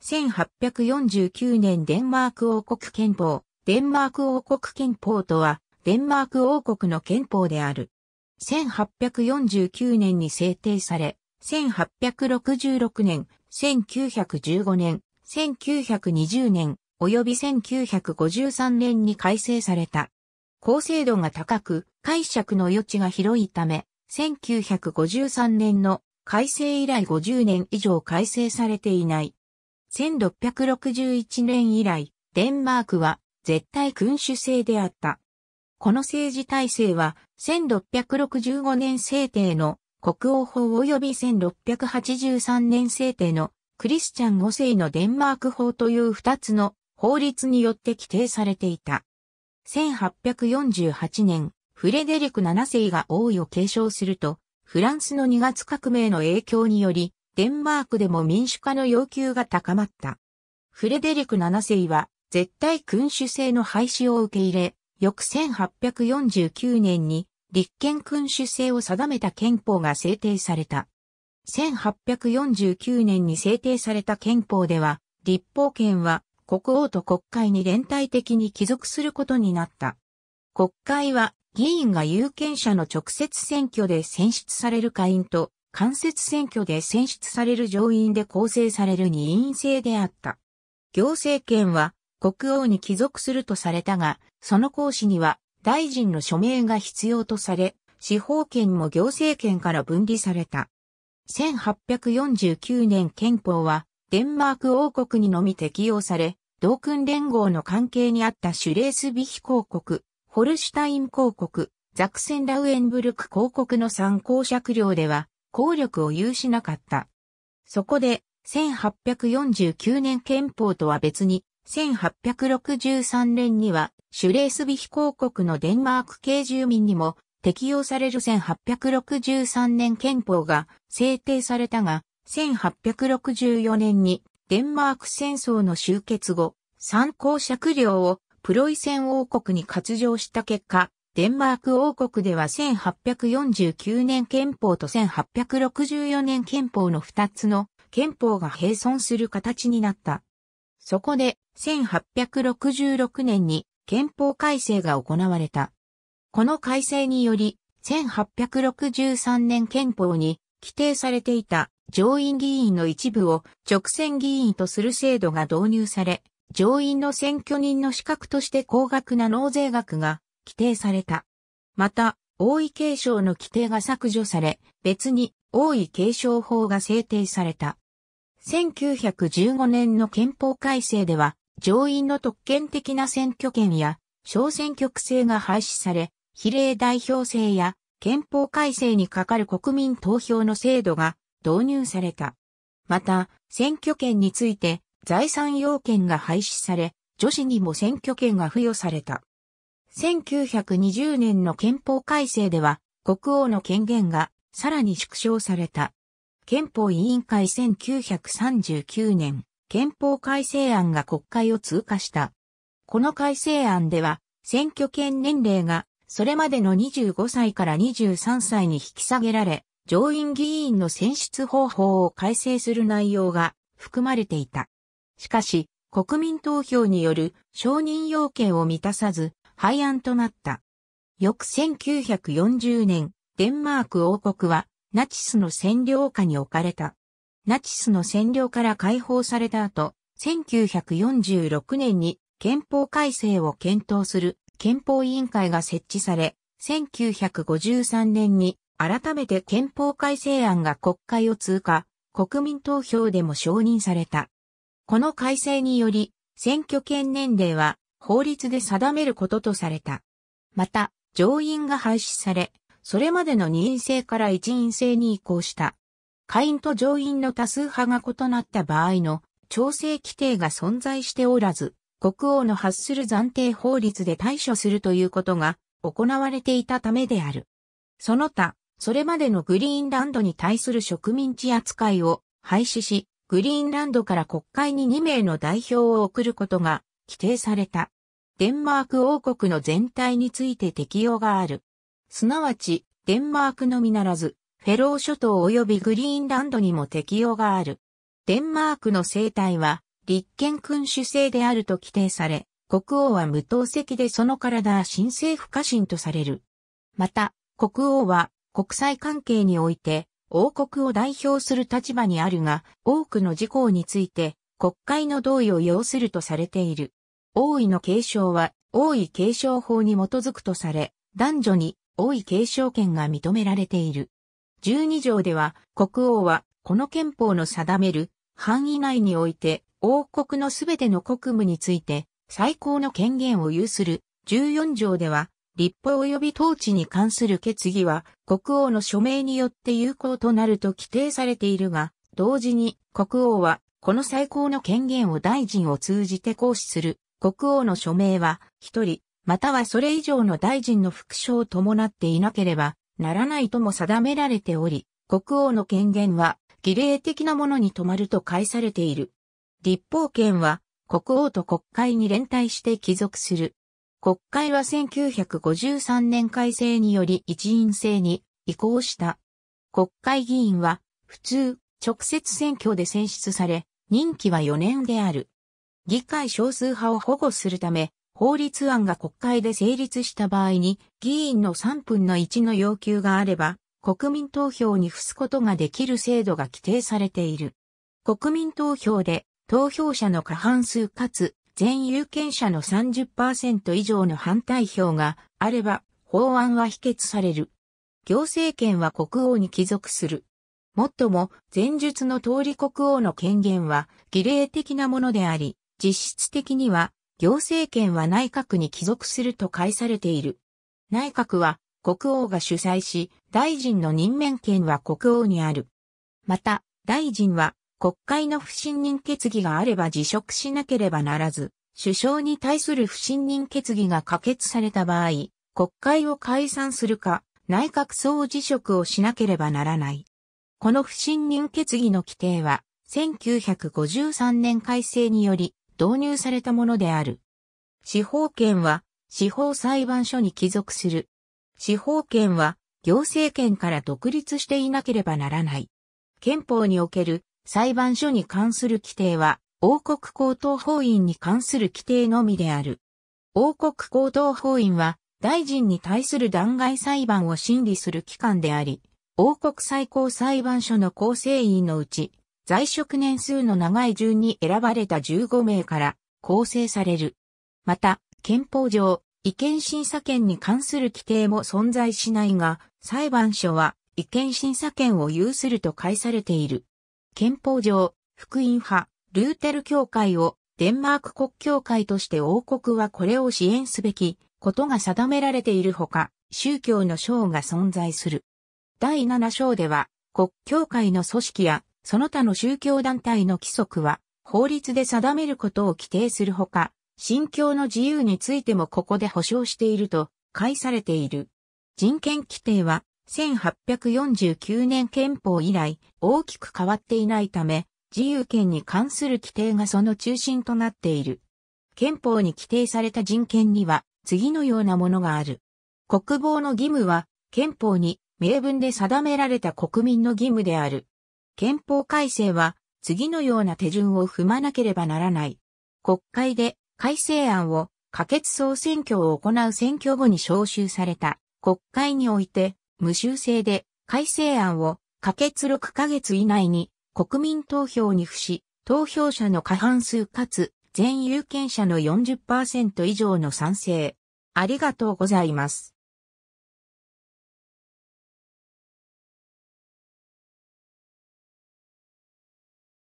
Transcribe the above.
1849年デンマーク王国憲法。デンマーク王国憲法とは、デンマーク王国の憲法である。1849年に制定され、1866年、1915年、1920年、及び1953年に改正された。高精度が高く、解釈の余地が広いため、1953年の改正以来50年以上改正されていない。1661年以来、デンマークは絶対君主制であった。この政治体制は1665年制定の国王法及び1683年制定のクリスチャン5世のデンマーク法という2つの法律によって規定されていた。1848年、フレデリク7世が王位を継承すると、フランスの2月革命の影響により、デンマークでも民主化の要求が高まった。フレデリク7世は絶対君主制の廃止を受け入れ、翌1849年に立憲君主制を定めた憲法が制定された。1849年に制定された憲法では、立法権は国王と国会に連帯的に帰属することになった。国会は議員が有権者の直接選挙で選出される会員と間接選挙で選出される上院で構成される二院制であった。行政権は国王に帰属するとされたが、その行使には大臣の署名が必要とされ、司法権も行政権から分離された。1849年憲法は、デンマーク王国にのみ適用され、同訓連合の関係にあったシュレースビヒ公国、ホルシュタイン公国、ザクセンラウエンブルク公国の参考借量では、効力を有しなかった。そこで、1849年憲法とは別に、1863年には、シュレースビヒ公国のデンマーク系住民にも適用される1863年憲法が制定されたが、1864年にデンマーク戦争の終結後、参考借料をプロイセン王国に割譲した結果、デンマーク王国では1849年憲法と1864年憲法の2つの憲法が並存する形になった。そこで1866年に憲法改正が行われた。この改正により1863年憲法に規定されていた上院議員の一部を直選議員とする制度が導入され、上院の選挙人の資格として高額な納税額が規定された。また、王位継承の規定が削除され、別に王位継承法が制定された。1915年の憲法改正では、上院の特権的な選挙権や小選挙区制が廃止され、比例代表制や憲法改正にかかる国民投票の制度が導入された。また、選挙権について財産要件が廃止され、女子にも選挙権が付与された。1920年の憲法改正では、国王の権限がさらに縮小された。憲法委員会1939年、憲法改正案が国会を通過した。この改正案では、選挙権年齢がそれまでの25歳から23歳に引き下げられ、上院議員の選出方法を改正する内容が含まれていた。しかし、国民投票による承認要件を満たさず、廃案となった。翌1940年、デンマーク王国はナチスの占領下に置かれた。ナチスの占領から解放された後、1946年に憲法改正を検討する憲法委員会が設置され、1953年に改めて憲法改正案が国会を通過、国民投票でも承認された。この改正により、選挙権年齢は法律で定めることとされた。また、上院が廃止され、それまでの二院制から一院制に移行した。下院と上院の多数派が異なった場合の調整規定が存在しておらず、国王の発する暫定法律で対処するということが行われていたためである。その他、それまでのグリーンランドに対する植民地扱いを廃止し、グリーンランドから国会に2名の代表を送ることが規定された。デンマーク王国の全体について適用がある。すなわち、デンマークのみならず、フェロー諸島及びグリーンランドにも適用がある。デンマークの生態は、立憲君主制であると規定され、国王は無党籍でその体は神聖不可侵とされる。また、国王は国際関係において王国を代表する立場にあるが、多くの事項について国会の同意を要するとされている。王位の継承は、王位継承法に基づくとされ、男女に王位継承権が認められている。十二条では、国王は、この憲法の定める範囲内において、王国のすべての国務について、最高の権限を有する。十四条では、立法及び統治に関する決議は、国王の署名によって有効となると規定されているが、同時に、国王は、この最高の権限を大臣を通じて行使する国王の署名は一人、またはそれ以上の大臣の副賞を伴っていなければならないとも定められており、国王の権限は儀礼的なものに止まると解されている。立法権は国王と国会に連帯して帰属する。国会は1953年改正により一員制に移行した。国会議員は普通直接選挙で選出され、任期は4年である。議会少数派を保護するため、法律案が国会で成立した場合に、議員の3分の1の要求があれば、国民投票に付すことができる制度が規定されている。国民投票で、投票者の過半数かつ、全有権者の30%以上の反対票があれば、法案は否決される。行政権は国王に帰属する。もっとも、前述の通り国王の権限は、儀礼的なものであり、実質的には行政権は内閣に帰属すると解されている。内閣は国王が主催し、大臣の任免権は国王にある。また、大臣は国会の不信任決議があれば辞職しなければならず、首相に対する不信任決議が可決された場合、国会を解散するか、内閣総辞職をしなければならない。この不信任決議の規定は、1953年改正により、導入されたものである。司法権は司法裁判所に帰属する。司法権は行政権から独立していなければならない。憲法における裁判所に関する規定は王国高等法院に関する規定のみである。王国高等法院は大臣に対する弾劾裁判を審理する機関であり、王国最高裁判所の構成員のうち、在職年数の長い順に選ばれた15名から構成される。また、憲法上、違憲審査権に関する規定も存在しないが、裁判所は違憲審査権を有すると解されている。憲法上、福音派、ルーテル教会をデンマーク国教会として王国はこれを支援すべきことが定められているほか、宗教の章が存在する。第7章では、国教会の組織やその他の宗教団体の規則は、法律で定めることを規定するほか、信教の自由についてもここで保障していると、解されている。人権規定は、1849年憲法以来、大きく変わっていないため、自由権に関する規定がその中心となっている。憲法に規定された人権には、次のようなものがある。国防の義務は、憲法に明文で定められた国民の義務である。憲法改正は次のような手順を踏まなければならない。国会で改正案を可決総選挙を行う選挙後に召集された国会において無修正で改正案を可決6ヶ月以内に国民投票に付し、投票者の過半数かつ全有権者の40%以上の賛成。ありがとうございます。